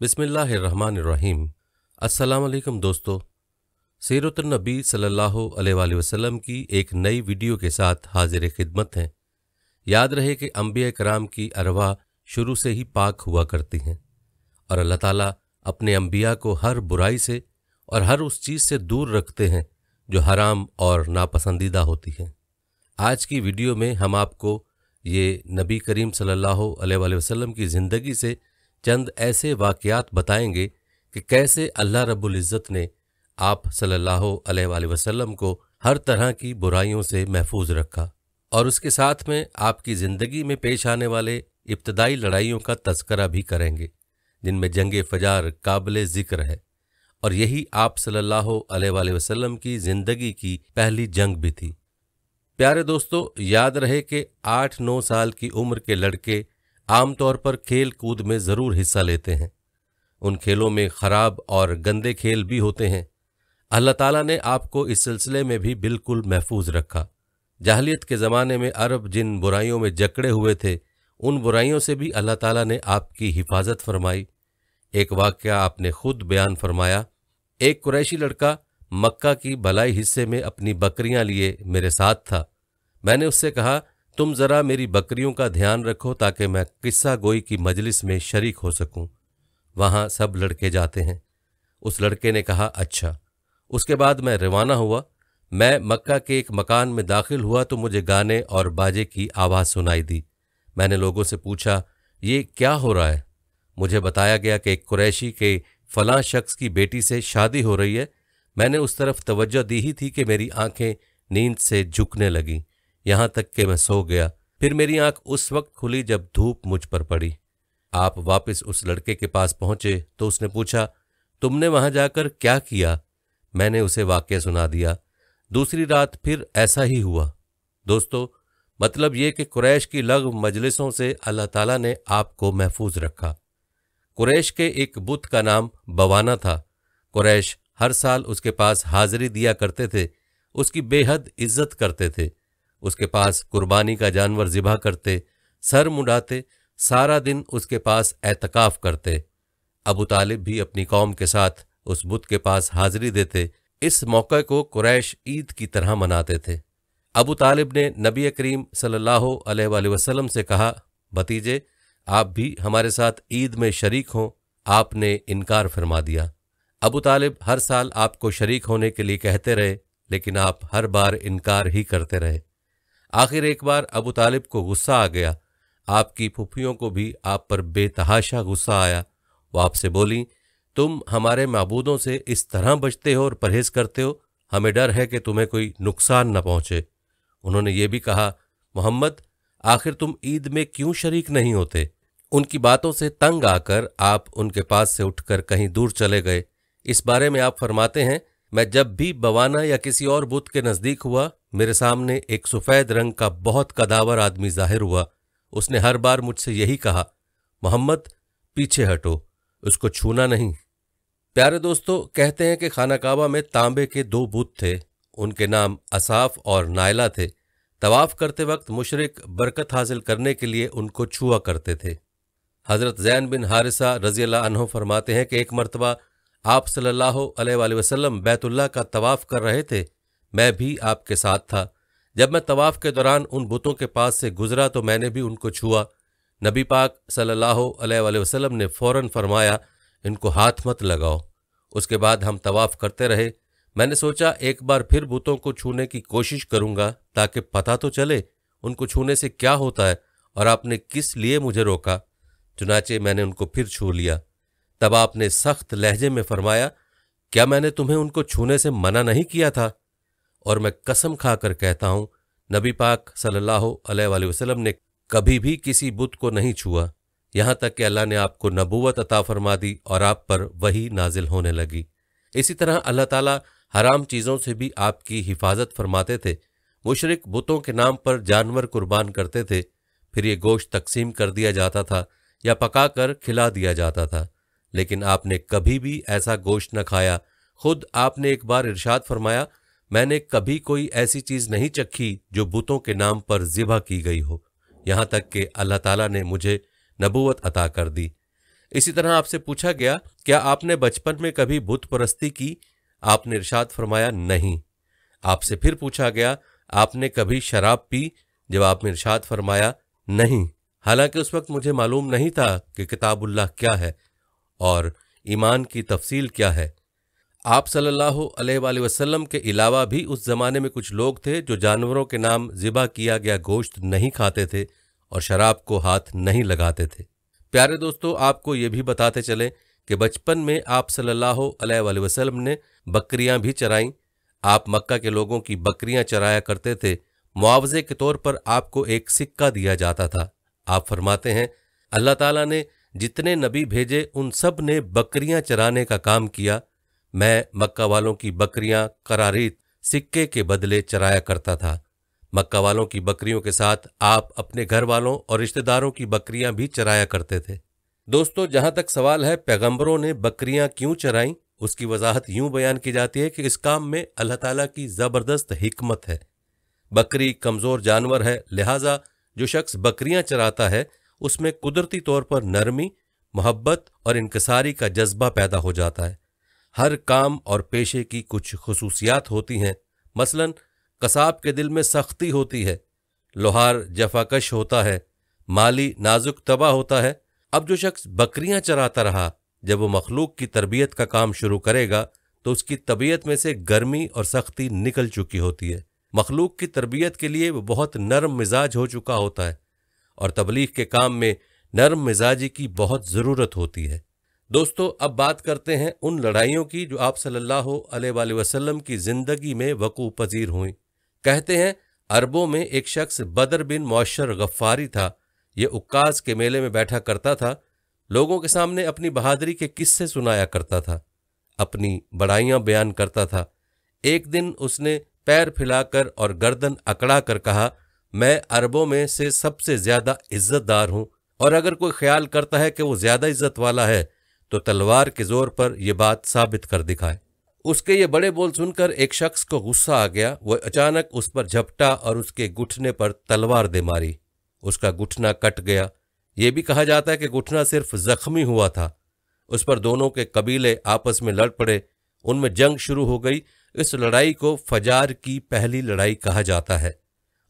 बिसमीम् अस्सलाम दोस्तों सैरतनबी सल्ला वसलम की एक नई वीडियो के साथ हाजिर खिदमत हैं याद रहे कि अम्बिया कराम की अरवा शुरू से ही पाक हुआ करती हैं और अल्लाह ताला अपने अम्बिया को हर बुराई से और हर उस चीज़ से दूर रखते हैं जो हराम और नापसंदीदा होती है आज की वीडियो में हम आपको ये नबी करीम सल्ला वसलम की ज़िंदगी से चंद ऐसे वाक़ात बताएंगे कि कैसे अल्लाह रबुल्ज़त इज़्ज़त ने आप सल्लल्लाहु अलैहि वसल्लम को हर तरह की बुराइयों से महफूज रखा और उसके साथ में आपकी ज़िंदगी में पेश आने वाले इब्तदाई लड़ाइयों का तस्करा भी करेंगे जिनमें जंग फ़जार काबिल ज़िक्र है और यही आप सल्लल्लाहु अलैहि वसल्लम की ज़िंदगी की पहली जंग भी थी प्यारे दोस्तों याद रहे कि आठ नौ साल की उम्र के लड़के आमतौर पर खेल कूद में ज़रूर हिस्सा लेते हैं उन खेलों में खराब और गंदे खेल भी होते हैं अल्लाह ताला ने आपको इस सिलसिले में भी बिल्कुल महफूज रखा जाहलीत के ज़माने में अरब जिन बुराइयों में जकड़े हुए थे उन बुराइयों से भी अल्लाह ताला ने आपकी हिफाजत फरमाई एक वाक्य आपने खुद बयान फरमाया एक कुरैशी लड़का मक्का की भलाई हिस्से में अपनी बकरियां लिए मेरे साथ था मैंने उससे कहा तुम जरा मेरी बकरियों का ध्यान रखो ताकि मैं किस्सा गोई की मजलिस में शरीक हो सकूं वहां सब लड़के जाते हैं उस लड़के ने कहा अच्छा उसके बाद मैं रवाना हुआ मैं मक्का के एक मकान में दाखिल हुआ तो मुझे गाने और बाजे की आवाज़ सुनाई दी मैंने लोगों से पूछा ये क्या हो रहा है मुझे बताया गया कि एक कुरैशी के फलां शख्स की बेटी से शादी हो रही है मैंने उस तरफ तवज्जो दी ही थी कि मेरी आंखें नींद से झुकने लगीं यहां तक कि मैं सो गया फिर मेरी आंख उस वक्त खुली जब धूप मुझ पर पड़ी आप वापस उस लड़के के पास पहुंचे तो उसने पूछा तुमने वहां जाकर क्या किया मैंने उसे वाक्य सुना दिया दूसरी रात फिर ऐसा ही हुआ दोस्तों मतलब ये कि कुरैश की लग मजलिसों से अल्लाह ताला ने आपको महफूज रखा कुरैश के एक बुत का नाम बवाना था कुरैश हर साल उसके पास हाजिरी दिया करते थे उसकी बेहद इज्जत करते थे उसके पास कुर्बानी का जानवर ज़िबा करते सर मुड़ाते सारा दिन उसके पास एतकाफ करते अबू तालिब भी अपनी कौम के साथ उस बुत के पास हाजिरी देते इस मौके को कुरैश ईद की तरह मनाते थे अबू तालिब ने नबी करीम सल्लल्लाहु अलैहि वसल्लम से कहा भतीजे आप भी हमारे साथ ईद में शरीक हों आपने इनकार फरमा दिया अबू तालिब हर साल आपको शरीक होने के लिए कहते रहे लेकिन आप हर बार इनकार ही करते रहे आखिर एक बार अबू तालिब को गुस्सा आ गया आपकी फुफियों को भी आप पर बेतहाशा गुस्सा आया वो आपसे बोली तुम हमारे मबूदों से इस तरह बचते हो और परहेज करते हो हमें डर है कि तुम्हें कोई नुकसान न पहुंचे उन्होंने ये भी कहा मोहम्मद आखिर तुम ईद में क्यों शरीक नहीं होते उनकी बातों से तंग आकर आप उनके पास से उठकर कहीं दूर चले गए इस बारे में आप फरमाते हैं मैं जब भी बवाना या किसी और बुत के नज़दीक हुआ मेरे सामने एक सफ़ेद रंग का बहुत कदावर आदमी जाहिर हुआ उसने हर बार मुझसे यही कहा मोहम्मद पीछे हटो उसको छूना नहीं प्यारे दोस्तों कहते हैं कि खाना काबा में तांबे के दो बुत थे उनके नाम असाफ और नायला थे तवाफ करते वक्त मुशरक बरकत हासिल करने के लिए उनको छुआ करते थे हज़रत जैन बिन हारिसा रजी अनहो फरमाते हैं कि एक मरतबा आप सल्लल्लाहु अलैहि वसल्लम बैतुल्ला का तवाफ़ कर रहे थे मैं भी आपके साथ था जब मैं तवाफ़ के दौरान उन बुतों के पास से गुजरा तो मैंने भी उनको छुआ नबी पाक सल्लल्लाहु अलैहि वसल्लम ने फ़ौरन फरमाया इनको हाथ मत लगाओ उसके बाद हम तवाफ़ करते रहे मैंने सोचा एक बार फिर बुतों को छूने की कोशिश करूंगा ताकि पता तो चले उनको छूने से क्या होता है और आपने किस लिए मुझे रोका चुनाचे मैंने उनको फिर छू लिया तब आपने सख्त लहजे में फरमाया क्या मैंने तुम्हें उनको छूने से मना नहीं किया था और मैं कसम खाकर कहता हूं नबी पाक सल्लल्लाहु अलैहि वसल्लम ने कभी भी किसी बुत को नहीं छुआ यहां तक कि अल्लाह ने आपको नबूवत अता फरमा दी और आप पर वही नाजिल होने लगी इसी तरह अल्लाह ताला हराम चीज़ों से भी आपकी हिफाजत फरमाते थे मुशरक बुतों के नाम पर जानवर कुर्बान करते थे फिर ये गोश्त तकसीम कर दिया जाता था या पकाकर खिला दिया जाता था लेकिन आपने कभी भी ऐसा गोश्त न खाया खुद आपने एक बार इरशाद फरमाया मैंने कभी कोई ऐसी चीज नहीं चखी जो बुतों के नाम पर जिबा की गई हो यहां तक कि अल्लाह ताला ने मुझे नबूवत अता कर दी इसी तरह आपसे पूछा गया क्या आपने बचपन में कभी बुत परस्ती की आपने इर्शाद फरमाया नहीं आपसे फिर पूछा गया आपने कभी शराब पी जब आपने इर्शाद फरमाया नहीं हालांकि उस वक्त मुझे मालूम नहीं था कि किताबुल्लाह क्या है और ईमान की तफसील क्या है आप सल्लल्लाहु अलैहि वसल्लम के अलावा भी उस ज़माने में कुछ लोग थे जो जानवरों के नाम ज़िबा किया गया गोश्त नहीं खाते थे और शराब को हाथ नहीं लगाते थे प्यारे दोस्तों आपको ये भी बताते चलें कि बचपन में आप सल्लल्लाहु अलैहि वसल्लम ने बकरियां भी चराईं आप मक्का के लोगों की बकरियाँ चराया करते थे मुआवजे के तौर पर आपको एक सिक्का दिया जाता था आप फरमाते हैं अल्लाह तला ने जितने नबी भेजे उन सब ने बकरियाँ चराने का काम किया मैं मक्का वालों की बकरियां करारीत सिक्के के बदले चराया करता था मक्का वालों की बकरियों के साथ आप अपने घर वालों और रिश्तेदारों की बकरियां भी चराया करते थे दोस्तों जहां तक सवाल है पैगंबरों ने बकरियां क्यों चराईं उसकी वजाहत यूं बयान की जाती है कि इस काम में अल्लाह ताला की ज़बरदस्त हिकमत है बकरी कमज़ोर जानवर है लिहाजा जो शख्स बकरियां चराता है उसमें कुदरती तौर पर नरमी मोहब्बत और इनकसारी का जज्बा पैदा हो जाता है हर काम और पेशे की कुछ खसूसियात होती हैं मसलन कसाब के दिल में सख्ती होती है लोहार जफाकश होता है माली नाजुक तबाह होता है अब जो शख्स बकरियां चराता रहा जब वो मखलूक की तरबियत का काम शुरू करेगा तो उसकी तबीयत में से गर्मी और सख्ती निकल चुकी होती है मखलूक की तरबियत के लिए वो बहुत नरम मिजाज हो चुका होता है और तबलीग के काम में नरम मिजाजी की बहुत ज़रूरत होती है दोस्तों अब बात करते हैं उन लड़ाइयों की जो आप सल्लल्लाहु अलैहि वसल्लम की जिंदगी में वकू पजीर हुई कहते हैं अरबों में एक शख्स बदर बिन मौशर गफ्फारी था ये उक्काज के मेले में बैठा करता था लोगों के सामने अपनी बहादुरी के किस्से सुनाया करता था अपनी बड़ाइयाँ बयान करता था एक दिन उसने पैर फैलाकर और गर्दन अकड़ा कर कहा मैं अरबों में से सबसे ज्यादा इज्जतदार हूं और अगर कोई ख्याल करता है कि वो ज्यादा इज्जत वाला है तो तलवार के जोर पर यह बात साबित कर दिखाए उसके ये बड़े बोल सुनकर एक शख्स को गुस्सा आ गया वह अचानक उस पर झपटा और उसके घुटने पर तलवार दे मारी उसका घुटना कट गया ये भी कहा जाता है कि घुटना सिर्फ जख्मी हुआ था उस पर दोनों के कबीले आपस में लड़ पड़े उनमें जंग शुरू हो गई इस लड़ाई को फजार की पहली लड़ाई कहा जाता है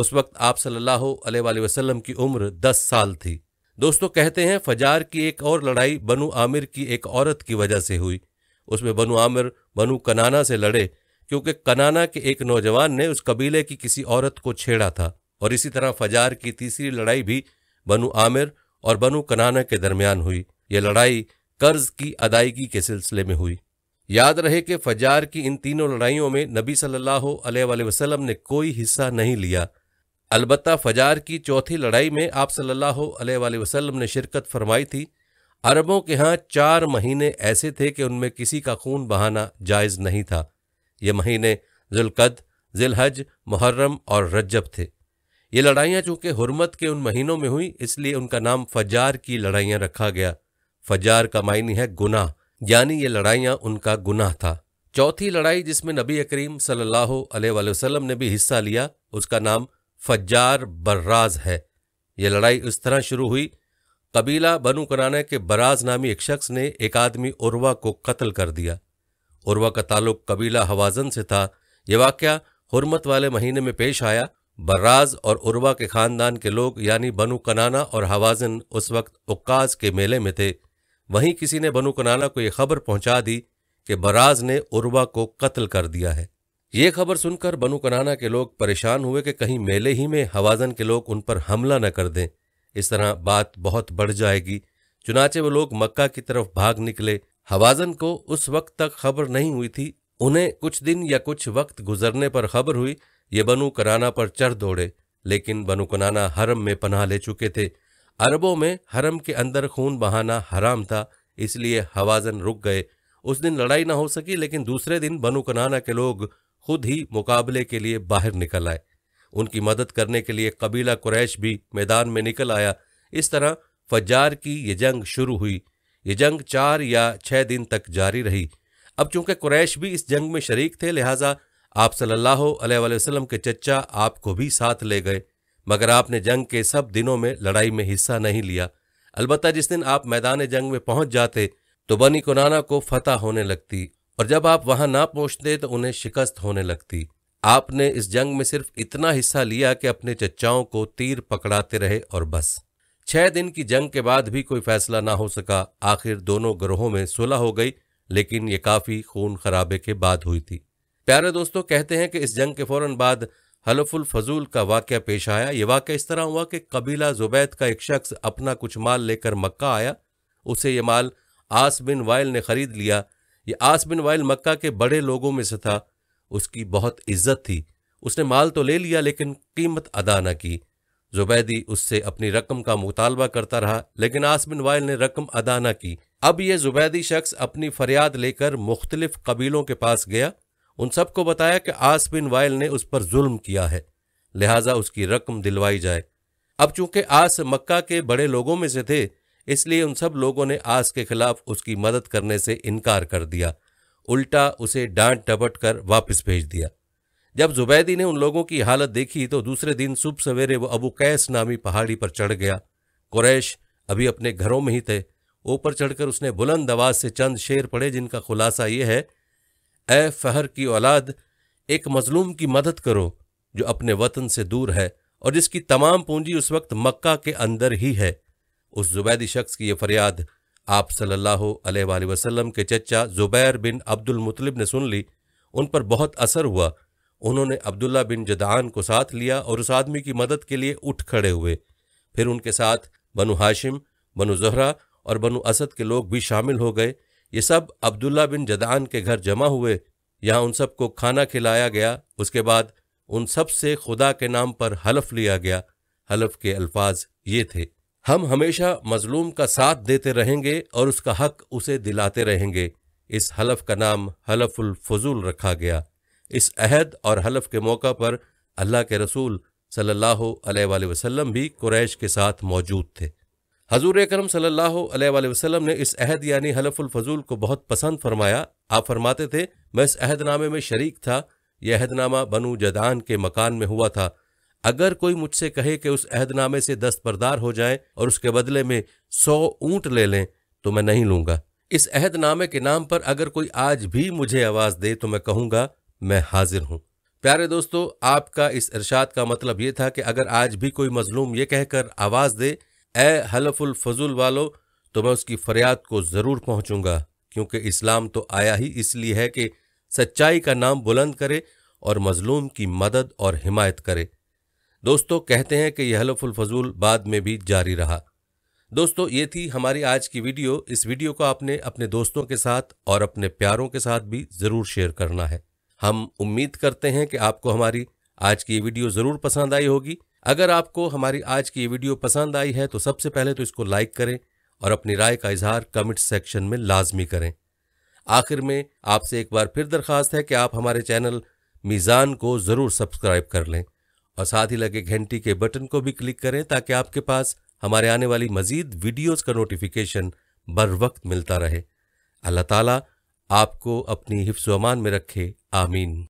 उस वक्त आप सल्लल्लाहु अलैहि वसल्लम की उम्र दस साल थी दोस्तों कहते हैं फजार की एक और लड़ाई बनु आमिर की एक औरत की वजह से हुई उसमें बनु आमिर बनु कनाना से लड़े क्योंकि कनाना के एक नौजवान ने उस कबीले की किसी औरत को छेड़ा था और इसी तरह फजार की तीसरी लड़ाई भी बनु आमिर और बनु कनाना के दरमियान हुई ये लड़ाई कर्ज की अदायगी के सिलसिले में हुई याद रहे कि फजार की इन तीनों लड़ाइयों में नबी सल्लल्लाहु अलैहि वसल्लम ने कोई हिस्सा नहीं लिया अलबत् फजार की चौथी लड़ाई में आप सल्लल्लाहु अलैहि वसल्लम ने शिरकत फरमाई थी अरबों के यहाँ चार महीने ऐसे थे कि उनमें किसी का खून बहाना जायज़ नहीं था ये महीने जुल्कद जिलहज मुहर्रम और रज्जब थे ये लड़ाइयाँ चूँकि हरमत के उन महीनों में हुई इसलिए उनका नाम फजार की लड़ाइयाँ रखा गया फजार का मायनी है गुनाह यानी ये लड़ाइयाँ उनका गुनाह था चौथी लड़ाई जिसमें नबी करीम सल्लल्लाहु अलैहि वसल्लम ने भी हिस्सा लिया उसका नाम फज्जार बर्राज है ये लड़ाई इस तरह शुरू हुई कबीला बनु कराना के बराज नामी एक शख्स ने एक आदमी उर्वा को कत्ल कर दिया उर्वा का ताल्लुक कबीला हवाजन से था यह वाक्य हुरमत वाले महीने में पेश आया बर्राज और उर्वा के खानदान के लोग यानी बनु कनाना और हवाजन उस वक्त उक्काज के मेले में थे वहीं किसी ने बनु कनाना को यह खबर पहुंचा दी कि बराज ने उर्वा को कत्ल कर दिया है ये खबर सुनकर बनु कनाना के लोग परेशान हुए कि कहीं मेले ही में हवाजन के लोग उन पर हमला न कर दें इस तरह बात बहुत बढ़ जाएगी चुनाचे वो लोग मक्का की तरफ भाग निकले हवाजन को उस वक्त तक खबर नहीं हुई थी उन्हें कुछ दिन या कुछ वक्त गुजरने पर खबर हुई ये बनु कनाना पर चढ़ दौड़े लेकिन बनु कनाना हरम में पनाह ले चुके थे अरबों में हरम के अंदर खून बहाना हराम था इसलिए हवाजन रुक गए उस दिन लड़ाई ना हो सकी लेकिन दूसरे दिन बनु कनाना के लोग खुद ही मुकाबले के लिए बाहर निकल आए उनकी मदद करने के लिए कबीला कुरैश भी मैदान में निकल आया इस तरह फज्जार की ये जंग शुरू हुई ये जंग चार या छह दिन तक जारी रही अब चूंकि कुरैश भी इस जंग में शरीक थे लिहाजा आप सल्लल्लाहु अलैहि वसल्लम के चच्चा आपको भी साथ ले गए मगर आपने जंग के सब दिनों में लड़ाई में हिस्सा नहीं लिया अलबत्त जिस दिन आप मैदान जंग में पहुंच जाते तो बनी कुनाना को फतह होने लगती और जब आप वहां ना पहुंचते तो उन्हें शिकस्त होने लगती आपने इस जंग में सिर्फ इतना हिस्सा लिया कि अपने चच्चाओं को तीर पकड़ाते रहे और बस छह दिन की जंग के बाद भी कोई फैसला ना हो सका आखिर दोनों ग्रोहों में सुलह हो गई लेकिन ये काफी खून खराबे के बाद हुई थी प्यारे दोस्तों कहते हैं कि इस जंग के फौरन बाद हलफुल फजूल का वाक्य पेश आया ये वाक्य इस तरह हुआ कि कबीला जुबैद का एक शख्स अपना कुछ माल लेकर मक्का आया उसे ये माल आस बिन वायल ने खरीद लिया ये आस बिन वाइल मक्का के बड़े लोगों में से था उसकी बहुत इज्जत थी उसने माल तो ले लिया लेकिन कीमत अदा न की जुबैदी उससे अपनी रकम का मुतालबा करता रहा लेकिन आसमिन वाइल ने रकम अदा न की अब यह जुबैदी शख्स अपनी फरियाद लेकर मुख्तलिफ कबीलों के पास गया उन सबको बताया कि बिन वाइल ने उस पर जुल्म किया है लिहाजा उसकी रकम दिलवाई जाए अब चूंकि आस मक्का के बड़े लोगों में से थे इसलिए उन सब लोगों ने आस के खिलाफ उसकी मदद करने से इनकार कर दिया उल्टा उसे डांट डबट कर वापस भेज दिया जब जुबैदी ने उन लोगों की हालत देखी तो दूसरे दिन सुबह सवेरे वह अबू कैस नामी पहाड़ी पर चढ़ गया कुरैश अभी अपने घरों में ही थे ऊपर चढ़कर उसने बुलंद आवाज से चंद शेर पढ़े जिनका खुलासा यह है ए फहर की औलाद एक मजलूम की मदद करो जो अपने वतन से दूर है और जिसकी तमाम पूंजी उस वक्त मक्का के अंदर ही है उस जुबैदी शख्स की ये फरियाद आप सल्लल्लाहु अलैहि वसल्लम के चचा जुबैर बिन अब्दुल मुतलिब ने सुन ली उन पर बहुत असर हुआ उन्होंने अब्दुल्ला बिन जदान को साथ लिया और उस आदमी की मदद के लिए उठ खड़े हुए फिर उनके साथ बनु हाशिम बनु जहरा और बनु असद के लोग भी शामिल हो गए ये सब अब्दुल्ला बिन जदान के घर जमा हुए यहाँ उन सबको खाना खिलाया गया उसके बाद उन सब से खुदा के नाम पर हलफ लिया गया हलफ के अल्फाज ये थे हम हमेशा मजलूम का साथ देते रहेंगे और उसका हक उसे दिलाते रहेंगे इस हलफ का नाम हलफुल फजूल रखा गया इस अहद और हलफ के मौका पर अल्लाह के रसूल सल्लल्लाहु अलैहि वसल्लम भी कुरैश के साथ मौजूद थे हजूर करम सल्लल्लाहु अलैहि वसल्लम ने इस अहद यानी हलफुल फजूल को बहुत पसंद फरमाया आप फरमाते थे मैं इस अहदनामे में शरीक था यह अहदनामा बनु जदान के मकान में हुआ था अगर कोई मुझसे कहे कि उस अहदनामे से दस्तबरदार हो जाए और उसके बदले में सौ ऊंट ले लें तो मैं नहीं लूंगा इस अहदनामे के नाम पर अगर कोई आज भी मुझे आवाज दे तो मैं कहूंगा मैं हाजिर हूं प्यारे दोस्तों आपका इस इरशाद का मतलब यह था कि अगर आज भी कोई मजलूम ये कहकर आवाज दे ए हलफुल फजूल वालो तो मैं उसकी फरियाद को जरूर पहुंचूंगा क्योंकि इस्लाम तो आया ही इसलिए है कि सच्चाई का नाम बुलंद करे और मजलूम की मदद और हिमायत करे दोस्तों कहते हैं कि यह हलफुल फजूल बाद में भी जारी रहा दोस्तों ये थी हमारी आज की वीडियो इस वीडियो को आपने अपने दोस्तों के साथ और अपने प्यारों के साथ भी ज़रूर शेयर करना है हम उम्मीद करते हैं कि आपको हमारी आज की ये वीडियो ज़रूर पसंद आई होगी अगर आपको हमारी आज की ये वीडियो पसंद आई है तो सबसे पहले तो इसको लाइक करें और अपनी राय का इजहार कमेंट सेक्शन में लाजमी करें आखिर में आपसे एक बार फिर दरख्वास्त है कि आप हमारे चैनल मीज़ान को ज़रूर सब्सक्राइब कर लें और साथ ही लगे घंटी के बटन को भी क्लिक करें ताकि आपके पास हमारे आने वाली मजीद वीडियोस का नोटिफिकेशन बर वक्त मिलता रहे अल्लाह ताला आपको अपनी हिफ्स अमान में रखे आमीन